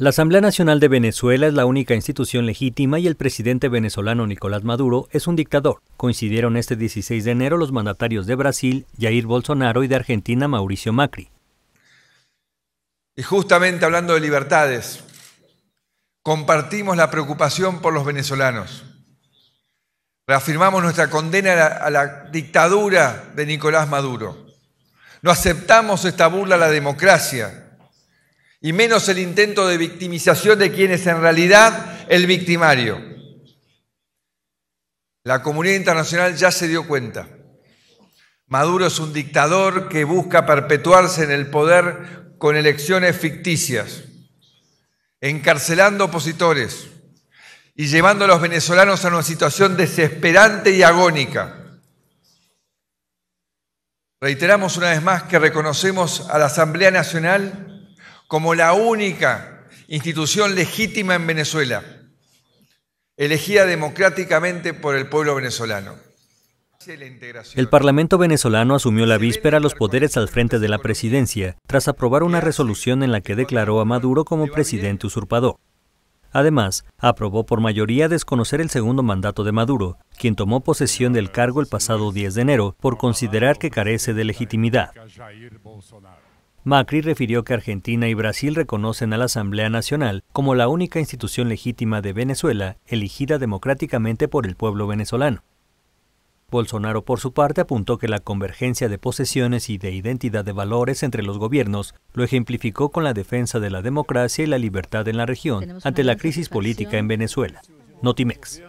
La Asamblea Nacional de Venezuela es la única institución legítima y el presidente venezolano Nicolás Maduro es un dictador. Coincidieron este 16 de enero los mandatarios de Brasil, Jair Bolsonaro, y de Argentina, Mauricio Macri. Y justamente hablando de libertades, compartimos la preocupación por los venezolanos. Reafirmamos nuestra condena a la, dictadura de Nicolás Maduro. No aceptamos esta burla a la democracia y menos el intento de victimización de quien es en realidad el victimario. La comunidad internacional ya se dio cuenta. Maduro es un dictador que busca perpetuarse en el poder con elecciones ficticias, encarcelando opositores y llevando a los venezolanos a una situación desesperante y agónica. Reiteramos una vez más que reconocemos a la Asamblea Nacional como la única institución legítima en Venezuela, elegida democráticamente por el pueblo venezolano. El Parlamento venezolano asumió la víspera los poderes al frente de la presidencia, tras aprobar una resolución en la que declaró a Maduro como presidente usurpador. Además, aprobó por mayoría desconocer el segundo mandato de Maduro, quien tomó posesión del cargo el pasado 10 de enero por considerar que carece de legitimidad. Macri refirió que Argentina y Brasil reconocen a la Asamblea Nacional como la única institución legítima de Venezuela elegida democráticamente por el pueblo venezolano. Bolsonaro, por su parte, apuntó que la convergencia de posesiones y de identidad de valores entre los gobiernos lo ejemplificó con la defensa de la democracia y la libertad en la región ante la crisis política en Venezuela. Notimex.